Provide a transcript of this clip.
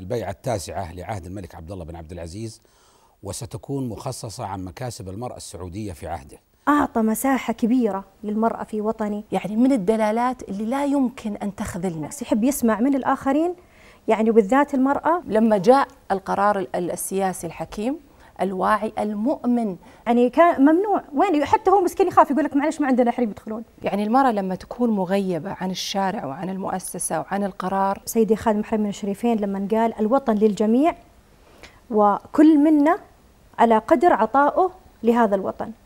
البيعة التاسعة لعهد الملك عبد الله بن عبد العزيز وستكون مخصصة عن مكاسب المرأة السعودية في عهده أعطى مساحة كبيرة للمرأة في وطني يعني من الدلالات اللي لا يمكن أن تخذلنا يحب يسمع من الآخرين يعني وبالذات المرأة لما جاء القرار السياسي الحكيم الواعي المؤمن يعني كان ممنوع وين حتى هو مسكين يخاف يقول لك معلش ما عندنا حريم يدخلون يعني المرأة لما تكون مغيبة عن الشارع وعن المؤسسة وعن القرار سيدي خادم حرم من الشريفين لما قال الوطن للجميع وكل منا على قدر عطائه لهذا الوطن